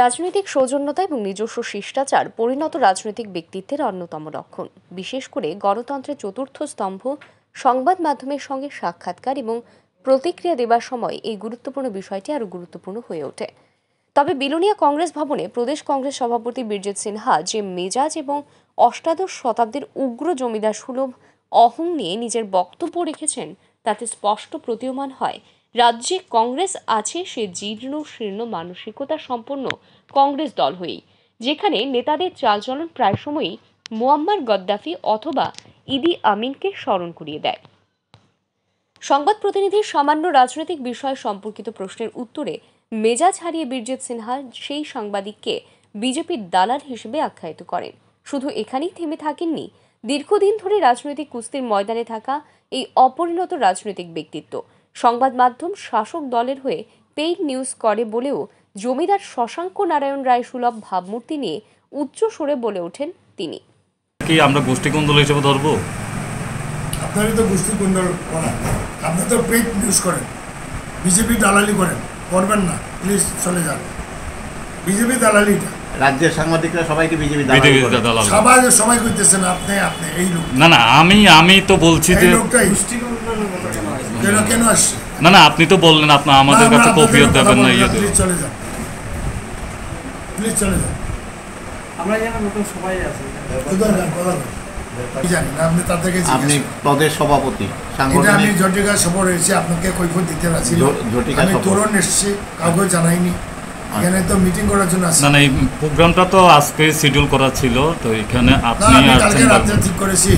রাজনৈতিক সৌজন্যতা এবং নিজস্ব শিষ্টাচার পরিণত রাজনৈতিক ব্যক্তিত্বের অন্যতম লক্ষণ বিশেষ করে গণতন্ত্রের চতুর্থ স্তম্ভ সংবাদ মাধ্যমের সঙ্গে সাক্ষাৎকার এবং প্রতিক্রিয়া দেবার সময় এই গুরুত্বপূর্ণ বিষয়টি আরও গুরুত্বপূর্ণ হয়ে ওঠে তবে বিলোনিয়া কংগ্রেস ভবনে প্রদেশ কংগ্রেস সভাপতি বীরজিৎ সিনহা যে মেজাজ এবং অষ্টাদশ শতাব্দীর উগ্র জমিদার সুলভ অহং নিয়ে নিজের বক্তব্য রেখেছেন তাতে স্পষ্ট প্রতীয়মান হয় রাজ্যে কংগ্রেস আছে সে জীর্ণ শীর্ণ মানসিকতা সম্পন্ন কংগ্রেস দল হয়েই যেখানে নেতাদের চালচলন প্রায় সময়ই মোয়াম্মার গদ্দাফি অথবা ইদি আমিনকে স্মরণ করিয়ে দেয় সংবাদ প্রতিনিধির সামান্য রাজনৈতিক বিষয় সম্পর্কিত প্রশ্নের উত্তরে মেজাজ হারিয়ে বীরজিৎ সিনহা সেই সাংবাদিককে বিজেপির দালাল হিসেবে আখ্যায়িত করেন শুধু এখানেই থেমে থাকেননি দীর্ঘদিন ধরে রাজনৈতিক কুস্তির ময়দানে থাকা এই অপরিণত রাজনৈতিক ব্যক্তিত্ব সংবাদ মাধ্যম শাসক দলের হয়ে পেইড নিউজ করে বলেও জমিদার শশাঙ্ক নারায়ণ রায় সুলভ ভাবমূর্তি নিয়ে উচ্চ সরে বলে ওঠেন তিনি কি আমরা গোষ্ঠী কোন্দল হিসেবে ধরবো আপনারই তো গোষ্ঠী কোন্দল করেন আপনি তো পেইড নিউজ করেন বিজেপি দালালি করেন করবেন না প্লিজ চলে যান বিজেপি দালালিটা রাজ্যের সাংবাদিকরা সবাইকে বিজেপি সবাই সবাই করতেছেন আপনি আপনি এই লোক না না আমি আমি তো বলছি যে গোষ্ঠী না না আপনি তো বললেন আপনার আমাদের কাছে কপিও দেবেন না ইয়ে দেবেন চলে যান আমরা যেন নতুন সবাই আছি আপনি তাদেরকে আমি কাউকে জানাইনি তো মিটিং করার জন্য প্রোগ্রামটা তো আজকে শিডিউল করা ছিল তো আপনি ঠিক করেছি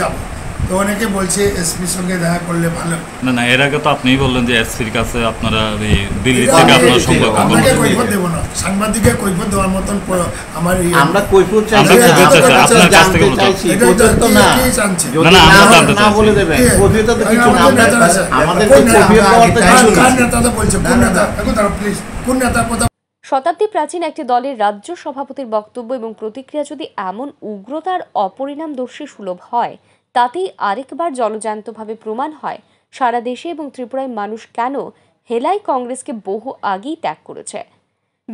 যাবো তো অনেকে বলছে এসপির সঙ্গে দেখা করলে ভালো না না এর আগে তো আপনিই বললেন যে এসপির কাছে আপনারা দিল্লি থেকে আপনারা কৈফত দেব না সাংবাদিককে কৈফত দেওয়ার মতন আমার ইয়ে আমরা কৈফত আপনার কাছ থেকে চাইছি কৈফত না না না আমরা বলে দেবেন কৈফত তো কিছু না আমাদের কৈফত কিছু না নেতা বলছে কোন নেতা এখন তারা প্লিজ কোন কথা শতাব্দী প্রাচীন একটি দলের রাজ্য সভাপতির বক্তব্য এবং প্রতিক্রিয়া যদি এমন উগ্রতার অপরিণামদর্শী সুলভ হয় তাতেই আরেকবার জলজান্তভাবে প্রমাণ হয় সারা দেশে এবং ত্রিপুরায় মানুষ কেন হেলাই কংগ্রেসকে বহু আগেই ত্যাগ করেছে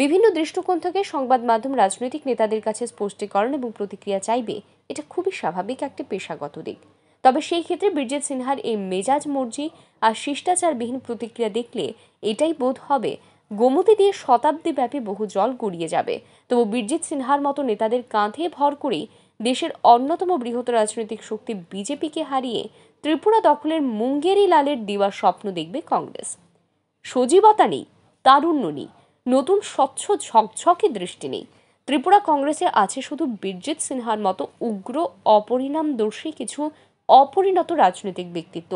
বিভিন্ন দৃষ্টিকোণ থেকে সংবাদ মাধ্যম রাজনৈতিক নেতাদের কাছে স্পষ্টীকরণ এবং প্রতিক্রিয়া চাইবে এটা খুবই স্বাভাবিক একটি পেশাগত দিক তবে সেই ক্ষেত্রে বীরজিৎ সিনহার এই মেজাজ মর্জি আর শিষ্টাচারবিহীন প্রতিক্রিয়া দেখলে এটাই বোধ হবে গোমতি দিয়ে শতাব্দীব্যাপী বহু জল গড়িয়ে যাবে তবু বীরজিৎ সিনহার মতো নেতাদের কাঁধে ভর করেই দেশের অন্যতম বৃহৎ রাজনৈতিক শক্তি বিজেপিকে হারিয়ে ত্রিপুরা দখলের মুঙ্গেরি লালের দেওয়া স্বপ্ন দেখবে কংগ্রেস সজীবতা নেই তারুণ্য নেই নতুন স্বচ্ছ ঝকঝকে দৃষ্টি নেই ত্রিপুরা কংগ্রেসে আছে শুধু বীরজিৎ সিনহার মতো উগ্র অপরিণামদর্শী কিছু অপরিণত রাজনৈতিক ব্যক্তিত্ব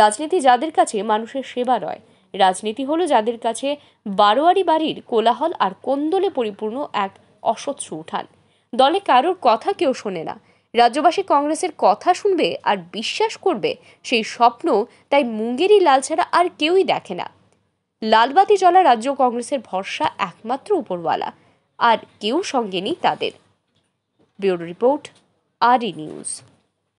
রাজনীতি যাদের কাছে মানুষের সেবা নয় রাজনীতি হলো যাদের কাছে বারোয়ারি বাড়ির কোলাহল আর কোন্দলে পরিপূর্ণ এক অসচ্ছ উঠান দলে কারোর কথা কেউ শোনে না রাজ্যবাসী কংগ্রেসের কথা শুনবে আর বিশ্বাস করবে সেই স্বপ্ন তাই মুঙ্গেরই লাল ছাড়া আর কেউই দেখে না লালবাতি জ্বলা রাজ্য কংগ্রেসের ভরসা একমাত্র উপরওয়ালা আর কেউ সঙ্গে নেই তাদের ব্যুরো রিপোর্ট আর নিউজ